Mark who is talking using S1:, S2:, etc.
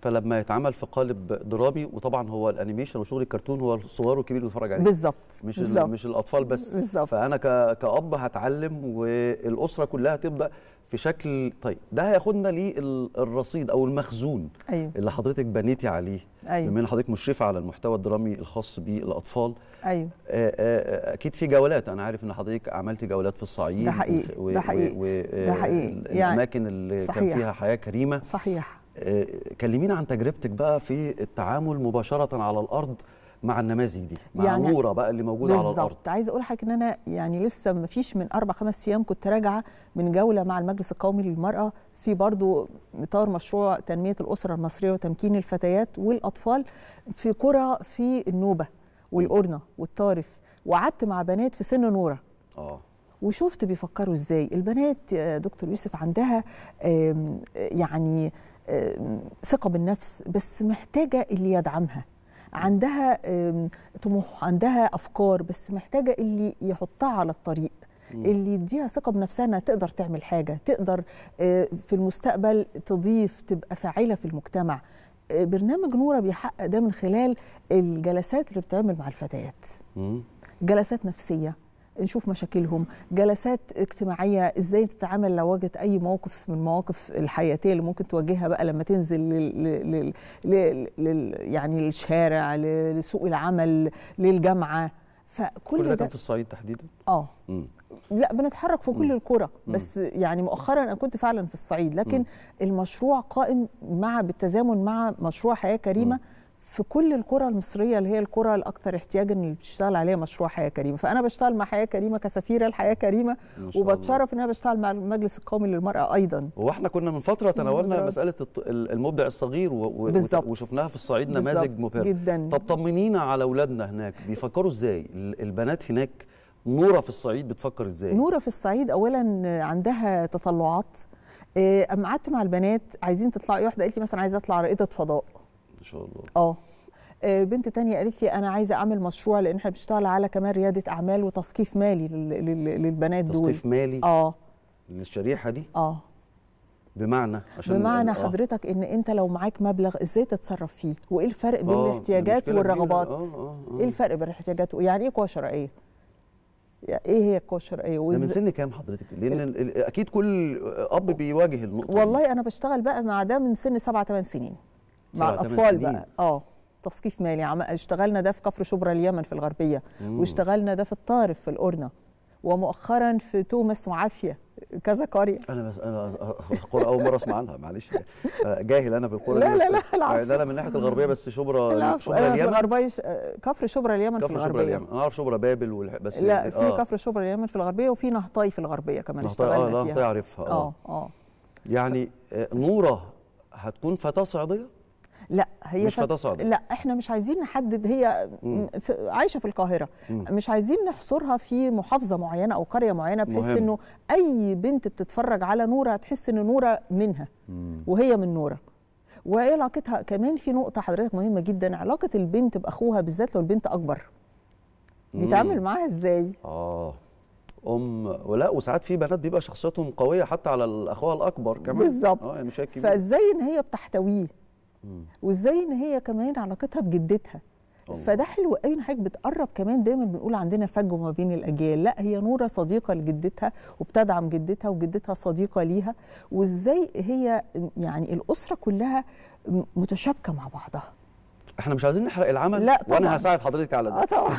S1: فلما يتعمل في قالب درامي وطبعا هو الانيميشن وشغل الكرتون هو الصغار والكبير بيتفرج عليه بالظبط مش بالزبط. مش الاطفال بس بالزبط. فانا كاب هتعلم والاسره كلها تبدا في شكل طيب ده هياخدنا للرصيد او المخزون أيوه. اللي حضرتك بنيتي عليه أيوه. بما ان حضرتك مشرفه على المحتوى الدرامي الخاص بالاطفال ايوه اكيد في جولات انا عارف ان حضرتك عملتي جولات في الصعيد ده حقيقي ده حقيقي ده حقيقي يعني الاماكن يعني... اللي صحيح. كان فيها حياه كريمه صحيح آه، كلمينا عن تجربتك بقى في التعامل مباشره على الارض مع النماذج دي مع يعني نوره بقى اللي موجوده على الارض بالظبط
S2: عايزه اقول حضرتك ان انا يعني لسه ما فيش من اربع خمس ايام كنت راجعه من جوله مع المجلس القومي للمراه في برضو اطار مشروع تنميه الاسره المصريه وتمكين الفتيات والاطفال في قرى في النوبه والقرنه والطارف وقعدت مع بنات في سن نوره اه وشفت بيفكروا ازاي البنات آه، دكتور يوسف عندها آه، يعني ثقه بالنفس بس محتاجه اللي يدعمها عندها طموح عندها افكار بس محتاجه اللي يحطها على الطريق اللي يديها ثقه بنفسها انها تقدر تعمل حاجه تقدر آه، في المستقبل تضيف تبقى فاعله في المجتمع آه، برنامج نوره بيحقق ده من خلال الجلسات اللي بتعمل مع الفتيات جلسات نفسيه نشوف مشاكلهم جلسات اجتماعيه ازاي تتعامل لو واجهت اي موقف من المواقف الحياتيه اللي ممكن تواجهها بقى لما تنزل لل... لل... لل... يعني للشارع لسوق العمل للجامعه فكل كل ده كان في الصعيد
S1: تحديدا اه
S2: لا بنتحرك في كل القرى بس يعني مؤخرا انا كنت فعلا في الصعيد لكن المشروع قائم مع بالتزامن مع مشروع حياه كريمه في كل الكرة المصريه اللي هي الكرة الاكثر احتياجا اللي بتشتغل عليها مشروع حياه كريمه فانا بشتغل مع حياه كريمه كسفيره لحياه كريمه وبتشرف ان انا بشتغل مع المجلس القومي للمراه ايضا
S1: واحنا كنا من فتره تناولنا مساله المبدع الصغير و... وشفناها في الصعيد نماذج مبهره جدا طب طمنينا على اولادنا هناك بيفكروا ازاي البنات هناك نوره في الصعيد بتفكر ازاي نوره
S2: في الصعيد اولا عندها تطلعات اما آه، قعدت مع البنات عايزين تطلعي واحده قالت لي مثلا عايزه اطلع رائده فضاء شاء الله آه. اه بنت تانية قالت لي انا عايزه اعمل مشروع لان احنا بنشتغل على كمان رياده اعمال وتثقيف مالي للبنات دول تثقيف
S1: مالي اه للشريحه دي اه بمعنى عشان بمعنى آه. حضرتك
S2: ان انت لو معاك مبلغ ازاي تتصرف فيه وايه الفرق بين آه يعني الاحتياجات والرغبات آه آه آه. ايه الفرق بين الاحتياجات يعني ايه قوه شرعيه يعني ايه هي القوه الشرعيه وإز... من سن
S1: كام حضرتك لان ال... اكيد كل اب بيواجه النقطه والله
S2: انا بشتغل بقى مع ده من سن 7 8 سنين
S1: مع الاطفال بقى
S2: اه تثقيف مالي عم اشتغلنا ده في كفر شبرا اليمن في الغربيه مم. واشتغلنا ده في الطارف في القرنه ومؤخرا في تومس وعافيه
S1: كذا قريه انا بس انا القرى اول مره اسمع عنها معلش آه، جاهل انا بالقرى لا لا لا لا لا لا من ناحيه الغربيه بس شبرا شبرا اليمن الغربيه
S2: كفر شبرا اليمن كفر في الغربيه شبرا اليمن
S1: انا اعرف شبرا بابل والح... بس لا يعني- في آه. كفر
S2: شبرا اليمن في الغربيه وفي نهطاي في الغربيه كمان اشتغلنا آه فيها نهطي اعرفها آه. اه اه
S1: يعني آه، نوره هتكون فتاه صعيديه لا هي مش فتصادم لا
S2: احنا مش عايزين نحدد هي مم. عايشه في القاهره مم. مش عايزين نحصرها في محافظه معينه او قريه معينه بحيث انه اي بنت بتتفرج على نوره هتحس ان نوره منها مم. وهي من نوره وايه علاقتها كمان في نقطه حضرتك مهمه جدا علاقه البنت باخوها بالذات لو البنت اكبر
S1: بيتعامل معاها ازاي اه ام ولا وساعات في بنات بيبقى شخصيتهم قويه حتى على اخوها الاكبر كمان بالظبط اه يعني مش فازاي
S2: ان هي بتحتويه وازاي ان هي كمان علاقتها بجدتها فده حلو قوي ان حضرتك بتقرب كمان دايما بنقول عندنا فجوه ما بين الاجيال لا هي نوره صديقه لجدتها وبتدعم جدتها وجدتها صديقه ليها وازاي هي يعني الاسره كلها متشابكه مع بعضها
S1: احنا مش عايزين نحرق العمل لا طبعا. وانا هساعد حضرتك على ده آه طبعا.